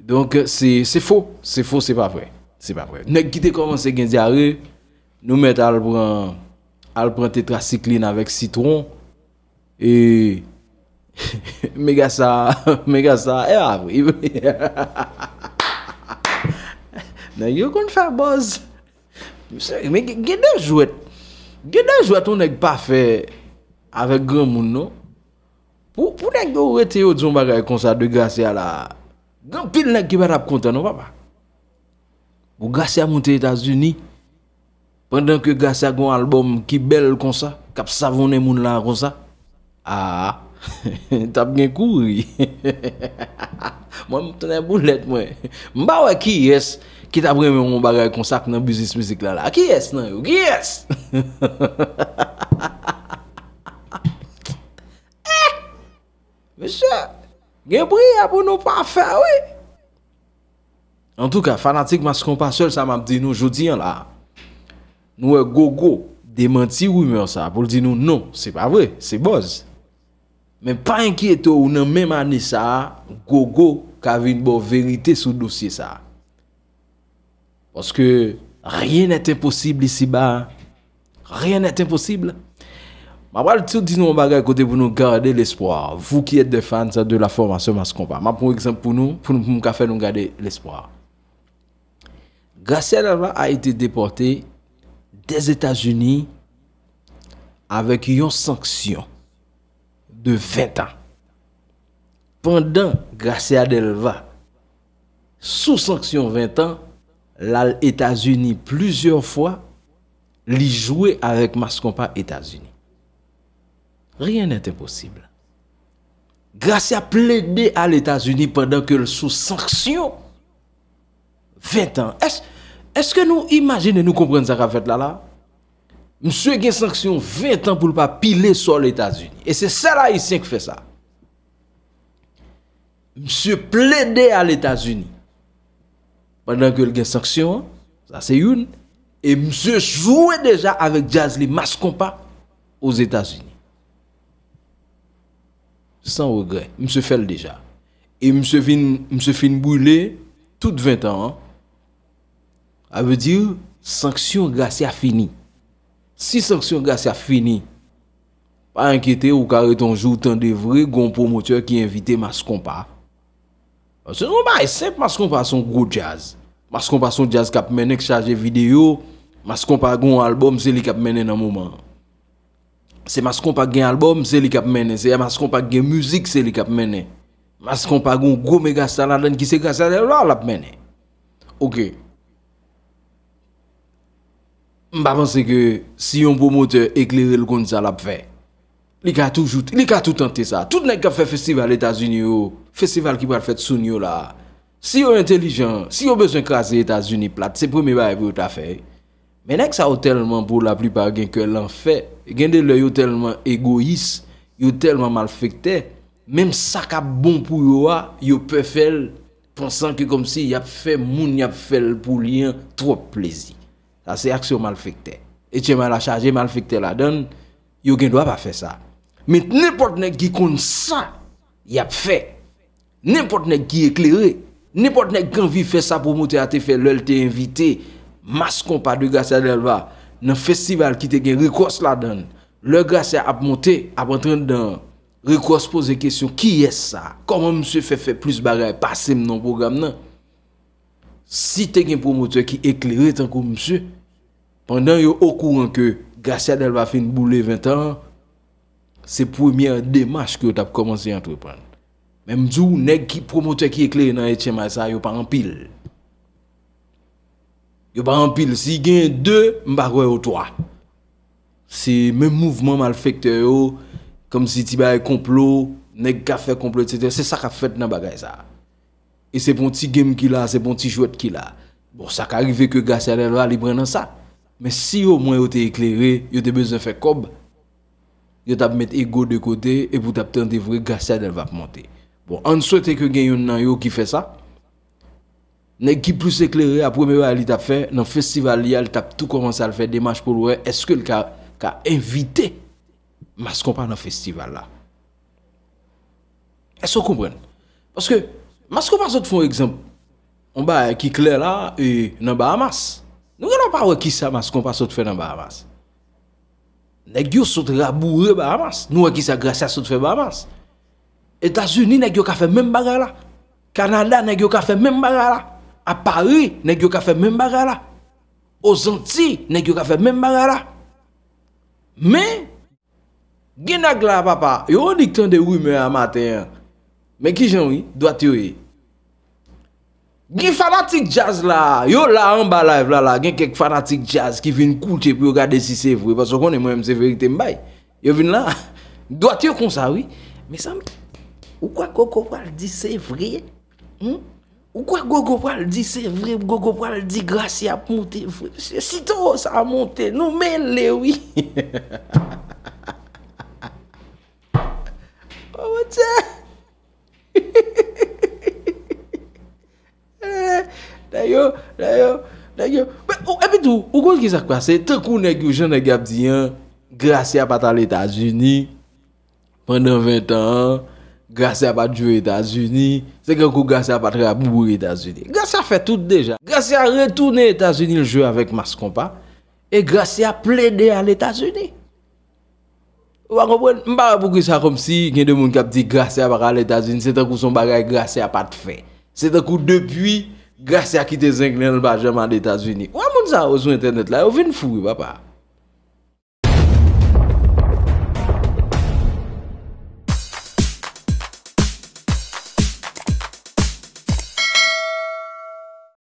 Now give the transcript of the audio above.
Donk se se fo, se fo se pa pre. Se pa pre. Nèk kite komanse genzi a re, nou met alpran tetracicline avek citron. E me gasa, me gasa, e wapre. Nèk yo kon fè boz. Mèk genè jwèt, genè jwèt ou nèk pa fè avek gran moun nou. Pou nèk yo rete yo djoumba kwa konsa de grase ala. Gan pil lèk ki bè rap kontè, nou wap wak? Ou gase a monte Etats-Unis, pendan ke gase a gwen albom ki bel kon sa, kap savonè moun lan kon sa, aa, ah, tap gen kou yi. Mwen mwen tonè bou let mwen. Mba wè ki yes, ki tap remè mwen bagay kon sak nan business music lala. Aki yes nan yo, aki yes! Eh! Mwen chè! Il y a pour nous pas faire, oui. En tout cas, fanatique, je ne suis pas seul, ça m'a dit, nous, je dis, hein, nous, Gogo, euh, démenti, oui, mais on dire nous, non, ce n'est pas vrai, c'est bon. Mais pas inquiété, on a même année ça, Gogo, quavez une bonne vérité sur le dossier ça Parce que rien n'est impossible ici-bas. Rien n'est impossible. Mwa wale tout di nou mwa bagay kote pou nou gade l'espoir. Vou ki et de fan sa de la formasyon mas kompa. Mwa pou eksemp pou nou, pou nou pou moun kafe nou gade l'espoir. Gracia Delva a ite deporté des Etats-Unis avèk yon sanksyon de 20 ans. Pendan Gracia Delva, sou sanksyon 20 ans, l'Alt Etats-Unis plusieurs fois li joué avèk mas kompa Etats-Unis. Rien n'est impossible. Grâce à plaider à l'États-Unis pendant que sous sanction 20 ans. Est-ce que nous imaginons, nous comprenons ça qu'a fait là là? Monsieur a sanction 20 ans pour ne pas piler sur les États-Unis. Et c'est ça ici qui fait ça. Monsieur plaidé à l'États-Unis pendant que le a sanction, ça c'est une. Et monsieur jouait déjà avec Jazz Mascompa aux États-Unis sans regret. Je me fait déjà. Et je me fin brûler tout 20 ans. Hein. Ça veut dire, sanction grâce a fini. Si sanction grâce a fini, pas inquiéter ou carré ton jour, tant de vrai, gon promoteur qui invite Mascompa. Parce que non, c'est simple, Mascompa son gros jazz. Mascompa son jazz cap mené chargé vidéo. Mascompa gon album, c'est lui cap mené dans moment. Se mas kon pa gen albom se li kap mene Se ya mas kon pa gen muzik se li kap mene Mas kon pa gen gomega saladen ki se kasa lalap mene Ok Mba man se ke si yon pou mote ekleril kon za lap fe Li ka tou joute, li ka tou tante sa Tout nek ka fe festival Etats-Unis yo Festival ki pal fet sounyo la Si yon intelijan, si yon besen krasi Etats-Unis plat Se pweme ba epi ou ta fe Menek sa ou telman pou la pripa gen ke lan fe Gende lè yo telman egoïs, yo telman malfekte, mèm sa ka bon pou yo a, yo pe fel, ponsan ki kom si yap fel, moun yap fel pou liyan, trop plezi. Sa se aksyon malfekte. Etièman la chaje, malfekte la don, yo gen do ap a fe sa. Met nèpot nèk ki kon san, yap fel. Nèpot nèk ki eklerè. Nèpot nèk ki anvi fe sa pou moun te ate fel, lèl te invite, mas kon pa du gase adèl va. nan festival ki te gen rekros la dan, lè Gratia ap monte ap entren dan rekros pose kèsyon ki yè sa, koman msè fè fè plus bagay pasèm nan program nan. Si te gen promoteur ki ekleri tan kou msè, pandan yo au kouran ke Gratia del Bafin boule 20 an, se premier demache ki yo tap komanse yon toupan. Mèm djou, neg promoteur ki ekleri nan Etienne Massa yo pa an pil. Yo ba anpil, si genye 2, mba gwe yo 3. Si menm mouvman mal fèk te yo, kom si ti baye komplo, nek ka fè komplo, etc. Se sa ka fèt nan bagay sa. E se pon ti gem ki la, se pon ti chouet ki la. Bon, sa ka arrive ke gase adèl va li pren nan sa. Men si yo mwen yo te eklerè, yo te bezan fè kob, yo tap met ego de kote, e pou tap ten de vwe gase adèl va p'monte. Bon, an sou te ke gen yon nan yo ki fè sa, Mais qui plus éclairé à premier bail a fait dans festival il a tout commencé à faire des démarche pour ouais est-ce que le cas a invité Mascon pas dans festival là. Est-ce que vous comprenez Parce que Mascon pas autre font exemple on va qui clair là et dans Bahamas. Nous n'a pas voir qui ça Mascon pas autre fait dans Bahamas. Nèg yo sont rabouré Bahamas. Nous qui ça grâce à ce fait Bahamas. États-Unis nèg yo a fait même bagarre là. Canada nèg yo a fait même bagarre là. A Paris, nèk yo ka fèm mèm bagara. O Zanti, nèk yo ka fèm mèm bagara. Mè, gen ak la papa, yo dik tan de wou mè a matè. Mè ki jen wè, doat yo wè. Gen fanatik jazz la, yo la an ba la ev la la, gen kek fanatik jazz, ki vin kouche pou yo gade si se vre, pasokon e mwen mse verite mbay. Yo vin la, doat yo kon sa wè. Mè san, ou kwa koko wale di se vre? Mè? Ou quoi Gogo pral dit c'est vrai, Gogo pral dit grâce à monter. Si tôt ça a monté, nous les oui. oh tiens. D'ailleurs, d'ailleurs, d'ailleurs. Et puis tout, ou quoi qui s'est passé? Tant qu'on est que Jean Gabdien, grâce à part aux États-Unis, pendant 20 ans, Grasya pa djwe Etasuni, se genkou Grasya patre a boubou Etasuni. Grasya fe tout deja. Grasya retoune Etasuni ljou avèk mas kompa, e Grasya ple de al Etasuni. Ou an konpwen, mba apoukwe sa komsi, genkou moun kap di Grasya baka al Etasuni, se tenkou son bagay Grasya pat fe. Se tenkou depuy, Grasya kite zenglen lba jaman d'Etasuni. Ou an moun sa ou sou internet la, ou fin fou yon papa.